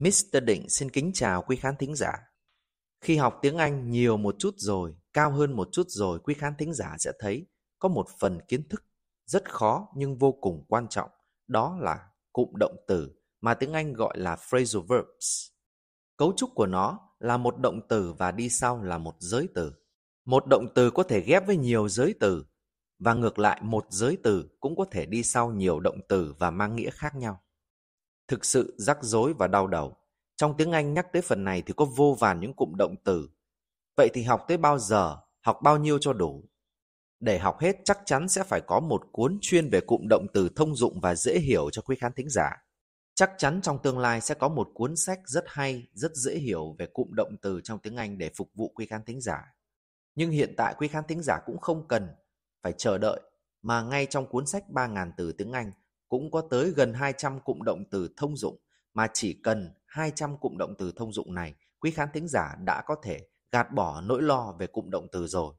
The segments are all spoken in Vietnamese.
Mr. Định xin kính chào quý khán thính giả. Khi học tiếng Anh nhiều một chút rồi, cao hơn một chút rồi, quý khán thính giả sẽ thấy có một phần kiến thức rất khó nhưng vô cùng quan trọng, đó là cụm động từ mà tiếng Anh gọi là phrasal verbs. Cấu trúc của nó là một động từ và đi sau là một giới từ. Một động từ có thể ghép với nhiều giới từ và ngược lại một giới từ cũng có thể đi sau nhiều động từ và mang nghĩa khác nhau thực sự rắc rối và đau đầu. Trong tiếng Anh nhắc tới phần này thì có vô vàn những cụm động từ. Vậy thì học tới bao giờ, học bao nhiêu cho đủ? Để học hết chắc chắn sẽ phải có một cuốn chuyên về cụm động từ thông dụng và dễ hiểu cho quý khán thính giả. Chắc chắn trong tương lai sẽ có một cuốn sách rất hay, rất dễ hiểu về cụm động từ trong tiếng Anh để phục vụ quý khán thính giả. Nhưng hiện tại quý khán thính giả cũng không cần phải chờ đợi mà ngay trong cuốn sách 3.000 từ tiếng Anh cũng có tới gần 200 cụm động từ thông dụng mà chỉ cần 200 cụm động từ thông dụng này, quý khán thính giả đã có thể gạt bỏ nỗi lo về cụm động từ rồi.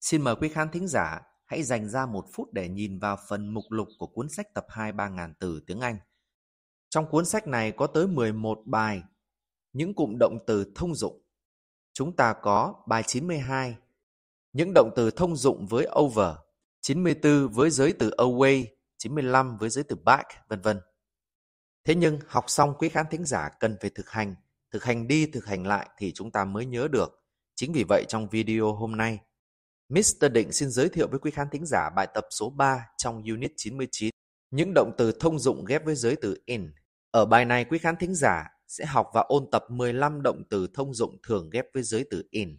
Xin mời quý khán thính giả hãy dành ra một phút để nhìn vào phần mục lục của cuốn sách tập 2 3.000 từ tiếng Anh. Trong cuốn sách này có tới 11 bài, những cụm động từ thông dụng. Chúng ta có bài 92, những động từ thông dụng với over, 94 với giới từ away, 95 với giới từ back, vân vân. Thế nhưng học xong quý khán thính giả cần phải thực hành, thực hành đi thực hành lại thì chúng ta mới nhớ được. Chính vì vậy trong video hôm nay, Mr. Định xin giới thiệu với quý khán thính giả bài tập số 3 trong Unit 99, những động từ thông dụng ghép với giới từ in. Ở bài này quý khán thính giả sẽ học và ôn tập 15 động từ thông dụng thường ghép với giới từ in.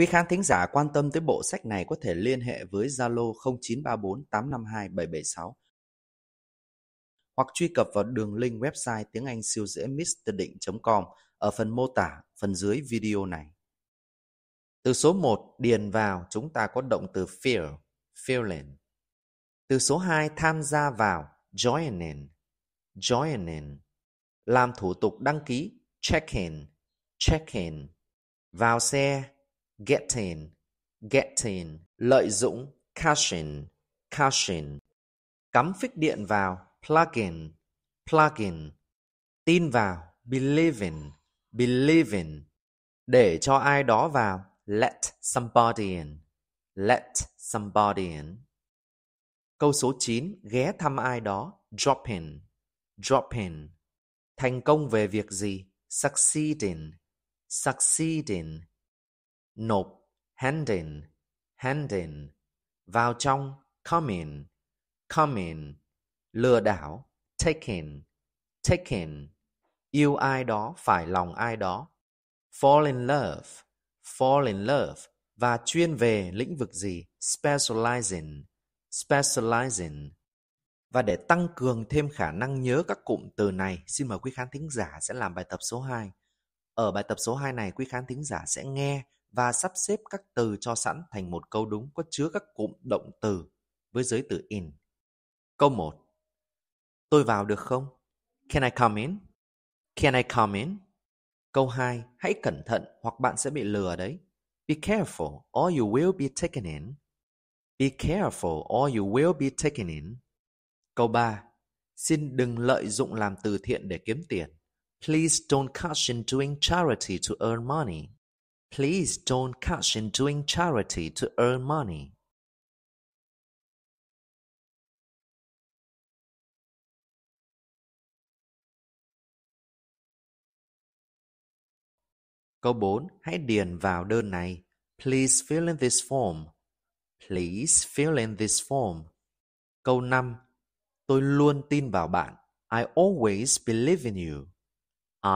Quý khán thính giả quan tâm tới bộ sách này có thể liên hệ với Zalo 0934 852 776 hoặc truy cập vào đường link website tiếng Anh siêu dễ mrdịnh.com ở phần mô tả phần dưới video này. Từ số 1 điền vào chúng ta có động từ fear, feeling. Từ số 2 tham gia vào joining, joining. Làm thủ tục đăng ký check-in, check-in. Vào xe getting, getting, lợi dụng, cashing, cashing, cắm phích điện vào, plug-in, plug-in, tin vào, believing, believing, để cho ai đó vào, let somebody in, let somebody in. Câu số 9, ghé thăm ai đó, drop in, drop in. Thành công về việc gì? Succeeding, succeeding nộp handing handing vào trong come in, come in, lừa đảo taking taking yêu ai đó phải lòng ai đó fall in love fall in love và chuyên về lĩnh vực gì specializing specializing và để tăng cường thêm khả năng nhớ các cụm từ này, xin mời quý khán thính giả sẽ làm bài tập số 2. Ở bài tập số 2 này, quý khán thính giả sẽ nghe và sắp xếp các từ cho sẵn thành một câu đúng có chứa các cụm động từ với giới từ in. Câu 1. Tôi vào được không? Can I come in? Can I come in? Câu 2. Hãy cẩn thận hoặc bạn sẽ bị lừa đấy. Be careful or you will be taken in. Be careful or you will be taken in. Câu 3. Xin đừng lợi dụng làm từ thiện để kiếm tiền. Please don't cash in doing charity to earn money. Please don't cash in doing charity to earn money. Câu 4. Hãy điền vào đơn này. Please fill in this form. Please fill in this form. Câu 5. Tôi luôn tin vào bạn. I always believe in you.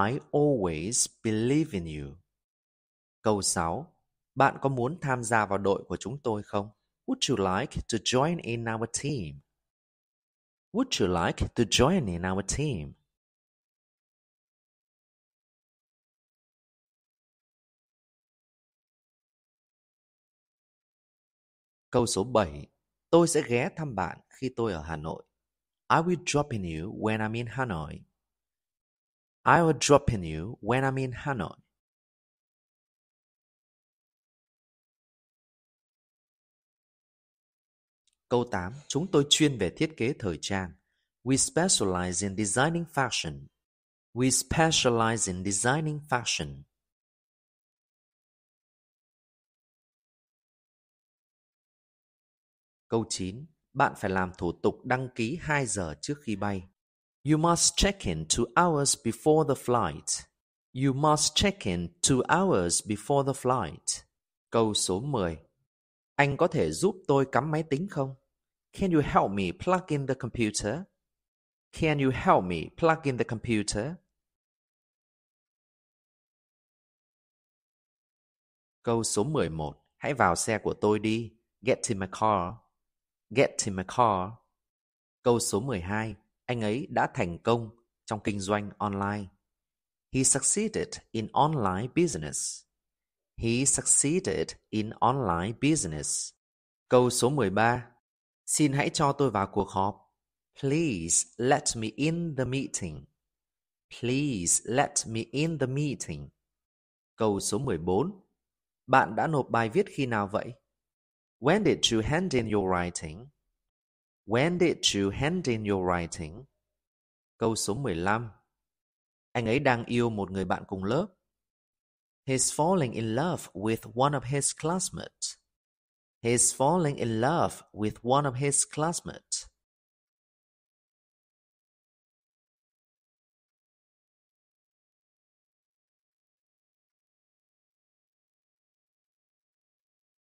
I always believe in you. Câu 6. Bạn có muốn tham gia vào đội của chúng tôi không? Would you like to join in our team? Would you like to join in our team? Câu số 7. Tôi sẽ ghé thăm bạn khi tôi ở Hà Nội. I will drop in you when I'm in Hanoi. I will drop in you when I'm in Hanoi. Câu 8. Chúng tôi chuyên về thiết kế thời trang. We specialize in designing fashion. We specialize in designing fashion. Câu 9. Bạn phải làm thủ tục đăng ký 2 giờ trước khi bay. You must check in two hours before the flight. You must check in two hours before the flight. Câu số 10. Anh có thể giúp tôi cắm máy tính không? Can you help me plug in the computer? Can you help me plug in the computer? Câu số 11. Hãy vào xe của tôi đi. Get in my car. Get in my car. Câu số 12. Anh ấy đã thành công trong kinh doanh online. He succeeded in online business. He succeeded in online business. Câu số 13. Xin hãy cho tôi vào cuộc họp. Please let me in the meeting. Please let me in the meeting. Câu số 14. Bạn đã nộp bài viết khi nào vậy? When did you hand in your writing? When did you hand in your writing? Câu số 15. Anh ấy đang yêu một người bạn cùng lớp. He's falling in love with one of his classmates. He is falling in love with one of his classmates.